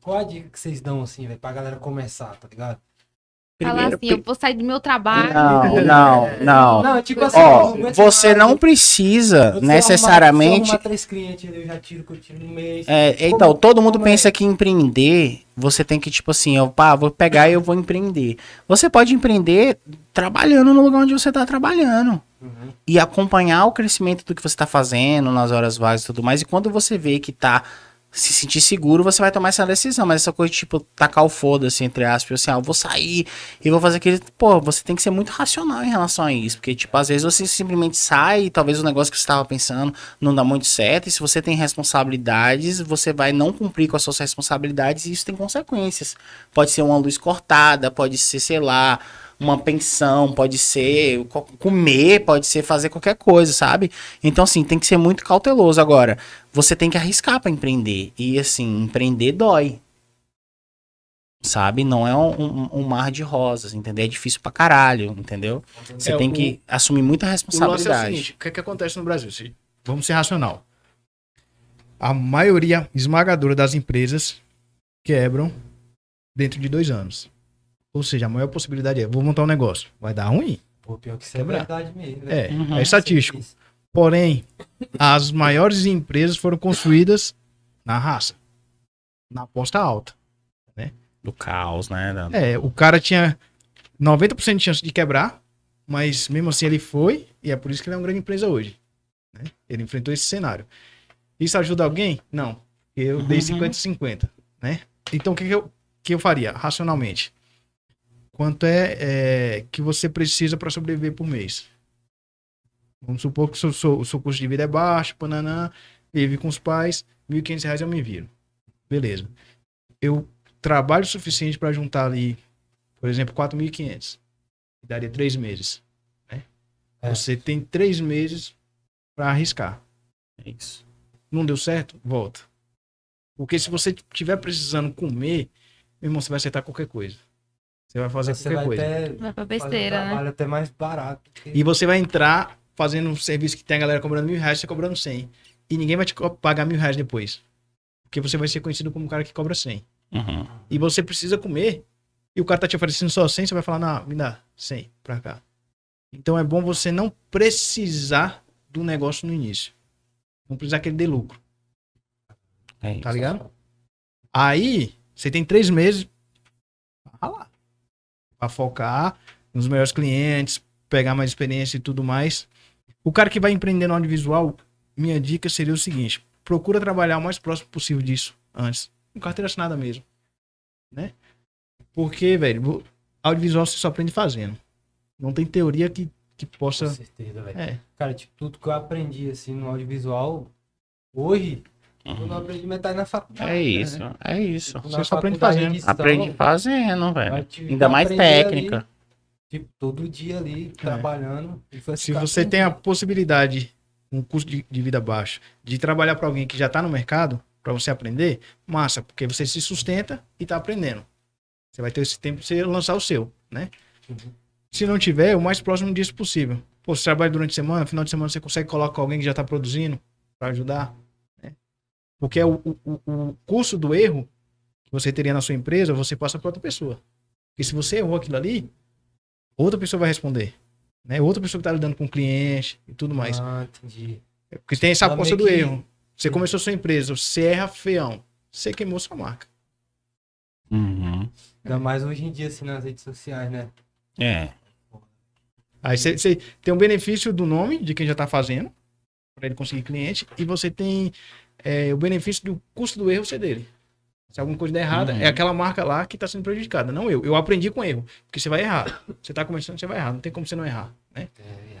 Qual é a dica que vocês dão, assim, velho, pra galera começar, tá ligado? Primeiro, Falar assim, pri... eu vou sair do meu trabalho. Não, não, não. não tipo assim, Ó, você não precisa necessariamente. Arrumar, três clientes, eu já tiro que eu tiro no mês. É, como, então, todo mundo pensa é? que empreender, você tem que, tipo assim, eu pá, vou pegar e eu vou empreender. Você pode empreender trabalhando no lugar onde você tá trabalhando. Uhum. E acompanhar o crescimento do que você tá fazendo nas horas vagas e tudo mais. E quando você vê que tá se sentir seguro, você vai tomar essa decisão. Mas essa coisa de, tipo, tacar o foda-se, entre aspas, assim, ah, eu vou sair e vou fazer aquele. Pô, você tem que ser muito racional em relação a isso. Porque, tipo, às vezes você simplesmente sai e talvez o negócio que você estava pensando não dá muito certo. E se você tem responsabilidades, você vai não cumprir com as suas responsabilidades e isso tem consequências. Pode ser uma luz cortada, pode ser, sei lá, uma pensão, pode ser comer, pode ser fazer qualquer coisa, sabe? Então, assim, tem que ser muito cauteloso. Agora, você tem que arriscar para empreender. E, assim, empreender dói. Sabe? Não é um, um, mar de rosas, entendeu? É difícil pra caralho, entendeu? Você é, tem o, que assumir muita responsabilidade. O, é o, seguinte, o que, é que acontece no Brasil? Se, vamos ser racional. A maioria esmagadora das empresas quebram dentro de dois anos. Ou seja, a maior possibilidade é, vou montar um negócio, vai dar ruim. Pô, pior que isso é verdade mesmo. Né? É, uhum, é estatístico. Porém, as maiores empresas foram construídas na raça, na aposta alta, né? Do caos, né? Da... É, o cara tinha 90% de chance de quebrar, mas mesmo assim ele foi, e é por isso que ele é uma grande empresa hoje. Né? Ele enfrentou esse cenário. Isso ajuda alguém? Não. Eu dei 50-50, uhum. né? Então o que, que, eu, que eu faria, racionalmente? quanto é, é que você precisa para sobreviver por mês. Vamos supor que o seu, seu, seu custo de vida é baixo, pananã, vive com os pais, R$ 1.500 eu me viro. Beleza. Eu trabalho o suficiente para juntar ali, por exemplo, 4.500. Daria três meses. Né? É. Você tem três meses para arriscar. É isso. Não deu certo? Volta. Porque se você estiver precisando comer, meu irmão, você vai aceitar qualquer coisa. Você vai fazer você qualquer vai coisa. vai pra besteira, um né? até mais barato. Que... E você vai entrar fazendo um serviço que tem a galera cobrando mil reais, você tá cobrando cem. E ninguém vai te pagar mil reais depois. Porque você vai ser conhecido como um cara que cobra cem. Uhum. E você precisa comer. E o cara tá te oferecendo só cem, você vai falar, não, me dá cem pra cá. Então é bom você não precisar do negócio no início. Não precisar que ele dê lucro. É tá ligado? Aí, você tem três meses pra lá a focar nos melhores clientes, pegar mais experiência e tudo mais. O cara que vai empreender no audiovisual, minha dica seria o seguinte: procura trabalhar o mais próximo possível disso antes. Com carteira assinada mesmo. Né? Porque, velho, audiovisual você só aprende fazendo. Não tem teoria que, que possa. Com certeza, velho. É. Cara, tipo, tudo que eu aprendi assim no audiovisual, hoje Uhum. aprendi metade na faculdade. É né? isso, né? é isso. Tipo, Você só aprende fazendo. Edição, aprende fazendo, velho. Ainda mais técnica. Ali, tipo, todo dia ali, é. trabalhando. É. Se você com... tem a possibilidade, um custo de, de vida baixo, de trabalhar para alguém que já está no mercado, para você aprender, massa, porque você se sustenta e está aprendendo. Você vai ter esse tempo para você lançar o seu, né? Uhum. Se não tiver, o mais próximo disso possível. Pô, você trabalha durante a semana, final de semana você consegue colocar alguém que já está produzindo para ajudar. Porque é o, o, o custo do erro que você teria na sua empresa, você passa para outra pessoa. Porque se você errou aquilo ali, outra pessoa vai responder. Né? Outra pessoa que está lidando com o cliente e tudo mais. Ah, entendi. É, porque tem essa aposta do que... erro. Você começou sua empresa, você erra feão Você queimou sua marca. Uhum. Ainda mais hoje em dia, assim, nas redes sociais, né? É. Aí você tem um benefício do nome de quem já está fazendo, para ele conseguir cliente, e você tem é, o benefício do custo do erro ser dele. Se alguma coisa der errada, é uhum. é aquela marca lá que está sendo prejudicada, não eu. Eu aprendi com erro, porque você vai errar. Você está começando, você vai errar. Não tem como você não errar, né? É, é.